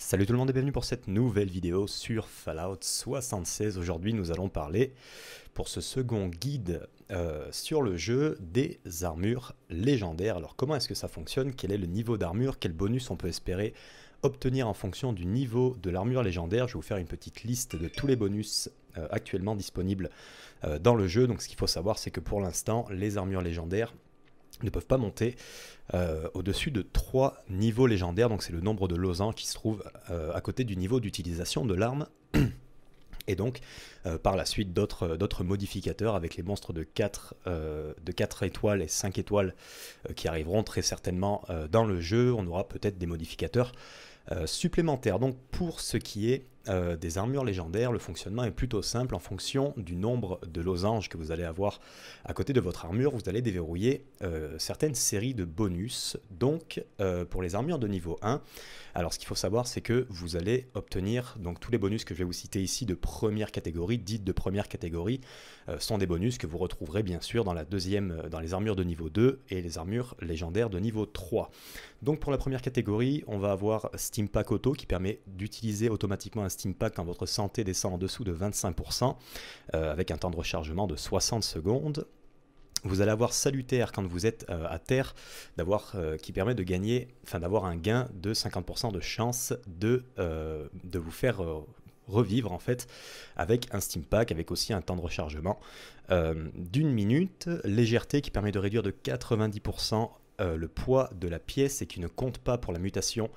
Salut tout le monde et bienvenue pour cette nouvelle vidéo sur Fallout 76. Aujourd'hui nous allons parler pour ce second guide euh, sur le jeu des armures légendaires. Alors comment est-ce que ça fonctionne Quel est le niveau d'armure Quel bonus on peut espérer obtenir en fonction du niveau de l'armure légendaire Je vais vous faire une petite liste de tous les bonus euh, actuellement disponibles euh, dans le jeu. Donc ce qu'il faut savoir c'est que pour l'instant les armures légendaires ne peuvent pas monter euh, au-dessus de 3 niveaux légendaires, donc c'est le nombre de losanges qui se trouve euh, à côté du niveau d'utilisation de l'arme. Et donc, euh, par la suite, d'autres modificateurs avec les monstres de 4, de 4 étoiles et 5 étoiles qui arriveront très certainement dans le jeu. On aura peut-être des modificateurs euh, supplémentaires. Donc pour ce qui est euh, des armures légendaires, le fonctionnement est plutôt simple. En fonction du nombre de losanges que vous allez avoir à côté de votre armure, vous allez déverrouiller euh, certaines séries de bonus. Donc, pour les armures de niveau 1, alors ce qu'il faut savoir, c'est que vous allez obtenir donc tous les bonus que je vais vous citer ici de première catégorie, dites de première catégorie, sont des bonus que vous retrouverez bien sûr dans la deuxième, dans les armures de niveau 2 et les armures légendaires de niveau 3. Donc pour la première catégorie, on va avoir Pack Auto qui permet d'utiliser automatiquement un Steampack quand votre santé descend en dessous de 25% euh, avec un temps de rechargement de 60 secondes. Vous allez avoir salutaire quand vous êtes euh, à terre, d'avoir euh, qui permet de gagner, enfin d'avoir un gain de 50% de chance de, de vous faire revivre en fait avec un Steam Pack, avec aussi un temps de rechargement d'une minute, légèreté qui permet de réduire de 90% le poids de la pièce et qui ne compte pas pour la mutation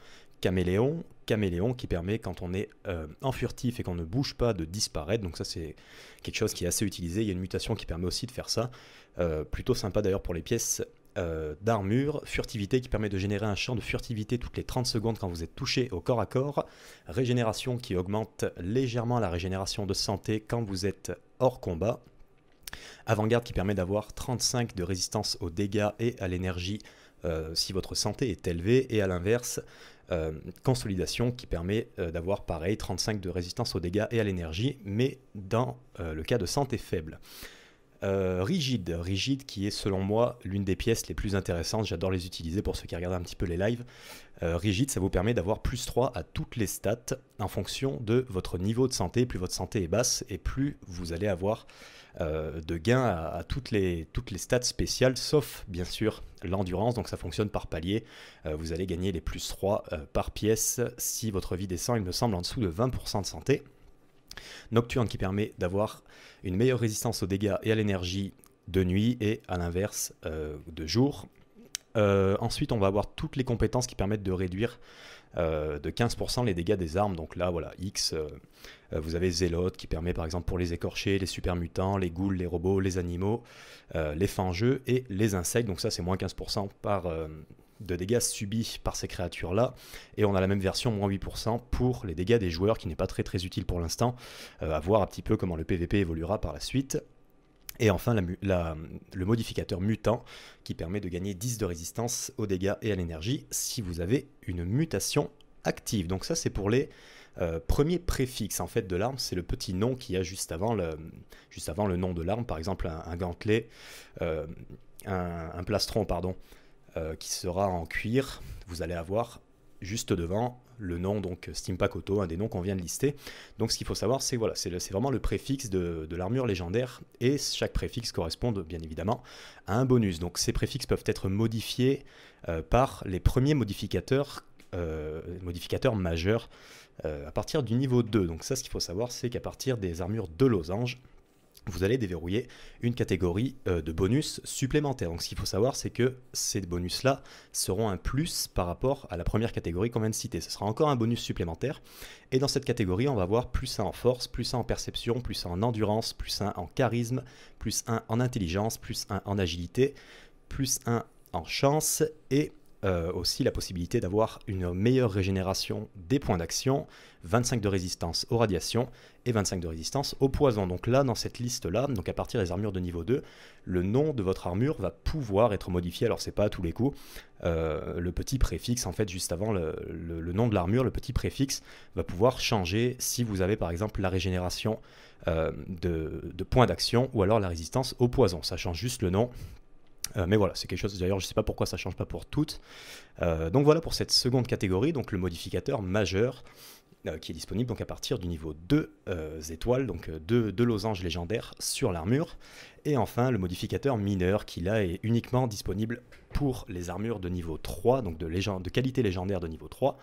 Caméléon. Caméléon qui permet, quand on est en euh, furtif et qu'on ne bouge pas, de disparaître. Donc ça, c'est quelque chose qui est assez utilisé. Il y a une mutation qui permet aussi de faire ça. Euh, plutôt sympa d'ailleurs pour les pièces euh, d'armure, furtivité qui permet de générer un champ de furtivité toutes les 30 secondes quand vous êtes touché au corps à corps, régénération qui augmente légèrement la régénération de santé quand vous êtes hors combat, avant-garde qui permet d'avoir 35 de résistance aux dégâts et à l'énergie euh, si votre santé est élevée, et à l'inverse, euh, consolidation qui permet euh, d'avoir pareil 35 de résistance aux dégâts et à l'énergie, mais dans le cas de santé faible. Euh, rigide, rigide qui est selon moi l'une des pièces les plus intéressantes, j'adore les utiliser pour ceux qui regardent un petit peu les lives. Euh, rigide, ça vous permet d'avoir plus 3 à toutes les stats en fonction de votre niveau de santé, plus votre santé est basse et plus vous allez avoir euh, de gains à, toutes, les, toutes les stats spéciales, sauf bien sûr l'endurance, donc ça fonctionne par palier, vous allez gagner les plus 3 par pièce si votre vie descend il me semble en dessous de 20% de santé. Nocturne qui permet d'avoir une meilleure résistance aux dégâts et à l'énergie de nuit et à l'inverse euh, de jour. Euh, ensuite, on va avoir toutes les compétences qui permettent de réduire euh, de 15% les dégâts des armes. Donc là, voilà, X, vous avez Zélote qui permet par exemple pour les écorchés, les super mutants, les ghouls, les robots, les animaux, les fangeux et les insectes. Donc ça, c'est moins 15% par, de dégâts subis par ces créatures-là. Et on a la même version, moins 8% pour les dégâts des joueurs, qui n'est pas très très utile pour l'instant. Euh, à voir un petit peu comment le PVP évoluera par la suite. Et enfin, le modificateur mutant qui permet de gagner 10 de résistance aux dégâts et à l'énergie si vous avez une mutation active. Donc ça, c'est pour les euh, premiers préfixes en fait de l'arme. C'est le petit nom qu'il y a juste avant le, juste avant le nom de l'arme. Par exemple, un, gantelet, euh, un, plastron, pardon. Euh, qui sera en cuir. Vous allez avoir juste devant le nom, donc Steampack Auto, un des noms qu'on vient de lister. Donc ce qu'il faut savoir, c'est voilà, c'est vraiment le préfixe de, l'armure légendaire, et chaque préfixe correspond bien évidemment à un bonus. Donc ces préfixes peuvent être modifiés euh, par les premiers modificateurs, euh, modificateurs majeurs à partir du niveau 2. Donc ça, ce qu'il faut savoir, c'est qu'à partir des armures de losange, vous allez déverrouiller une catégorie euh, de bonus supplémentaires. Donc ce qu'il faut savoir, c'est que ces bonus-là seront un plus par rapport à la première catégorie qu'on vient de citer. Ce sera encore un bonus supplémentaire. Et dans cette catégorie, on va avoir plus 1 en force, plus 1 en perception, plus 1 en endurance, plus 1 en charisme, plus 1 en intelligence, plus 1 en agilité, plus 1 en chance et euh, aussi la possibilité d'avoir une meilleure régénération des points d'action, 25 de résistance aux radiations et 25 de résistance au poison. Donc là, dans cette liste-là, donc à partir des armures de niveau 2, le nom de votre armure va pouvoir être modifié. Alors c'est pas à tous les coups. Euh, le petit préfixe, en fait, juste avant le, nom de l'armure, le petit préfixe va pouvoir changer si vous avez par exemple la régénération euh, de, de points d'action ou alors la résistance au poison. Ça change juste le nom euh, mais voilà, c'est quelque chose, d'ailleurs je ne sais pas pourquoi ça ne change pas pour toutes. Euh, donc voilà pour cette seconde catégorie, donc le modificateur majeur euh, qui est disponible donc à partir du niveau 2 étoiles, donc 2 losanges légendaires sur l'armure. Et enfin le modificateur mineur qui là est uniquement disponible pour les armures de niveau 3, donc de, de qualité légendaire de niveau 3,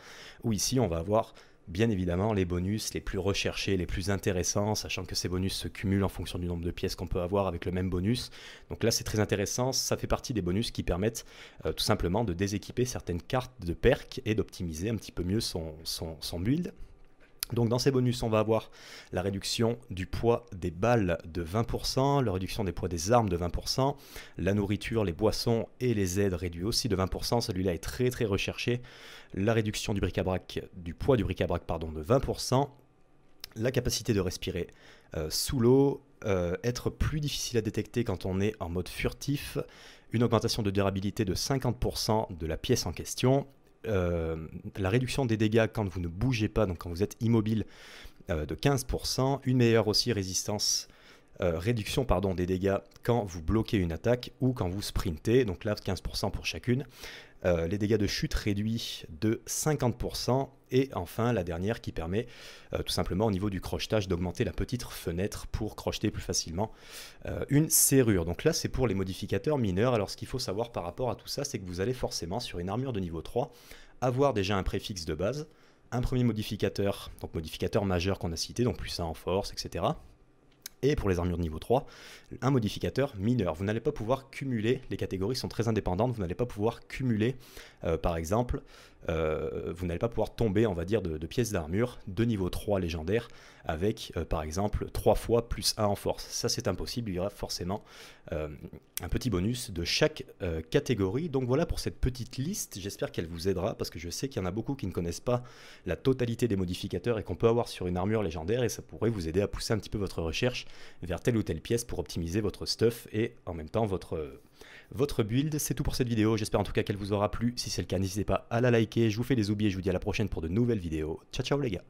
où ici on va avoir bien évidemment les bonus les plus recherchés, les plus intéressants, sachant que ces bonus se cumulent en fonction du nombre de pièces qu'on peut avoir avec le même bonus. Donc là c'est très intéressant, ça fait partie des bonus qui permettent euh, tout simplement de déséquiper certaines cartes de perk et d'optimiser un petit peu mieux son build. Donc dans ces bonus, on va avoir la réduction du poids des balles de 20%, la réduction des poids des armes de 20%, la nourriture, les boissons et les aides réduits aussi de 20%, celui-là est très très recherché, la réduction du bric-à-brac, du poids du bric-à-brac pardon, de 20%, la capacité de respirer euh, sous l'eau, euh, être plus difficile à détecter quand on est en mode furtif, une augmentation de durabilité de 50% de la pièce en question, euh, la réduction des dégâts quand vous ne bougez pas, donc quand vous êtes immobile, euh, de 15%, une meilleure aussi résistance euh, réduction pardon, des dégâts quand vous bloquez une attaque ou quand vous sprintez, donc là 15% pour chacune. Euh, les dégâts de chute réduits de 50%, et enfin la dernière qui permet euh, tout simplement au niveau du crochetage d'augmenter la petite fenêtre pour crocheter plus facilement une serrure. Donc là c'est pour les modificateurs mineurs, alors ce qu'il faut savoir par rapport à tout ça c'est que vous allez forcément sur une armure de niveau 3 avoir déjà un préfixe de base, un premier modificateur, donc modificateur majeur qu'on a cité, donc plus 1 en force, etc et pour les armures de niveau 3, un modificateur mineur. Vous n'allez pas pouvoir cumuler, les catégories sont très indépendantes, vous n'allez pas pouvoir cumuler euh, par exemple euh, vous n'allez pas pouvoir tomber, on va dire, de, pièces d'armure de niveau 3 légendaire avec, euh, par exemple, 3 fois plus 1 en force. Ça, c'est impossible, il y aura forcément euh, un petit bonus de chaque catégorie. Donc voilà pour cette petite liste, j'espère qu'elle vous aidera parce que je sais qu'il y en a beaucoup qui ne connaissent pas la totalité des modificateurs et qu'on peut avoir sur une armure légendaire et ça pourrait vous aider à pousser un petit peu votre recherche vers telle ou telle pièce pour optimiser votre stuff et en même temps votre votre build. C'est tout pour cette vidéo, j'espère en tout cas qu'elle vous aura plu. Si c'est le cas, n'hésitez pas à la liker, je vous fais des oubliés et je vous dis à la prochaine pour de nouvelles vidéos. Ciao ciao les gars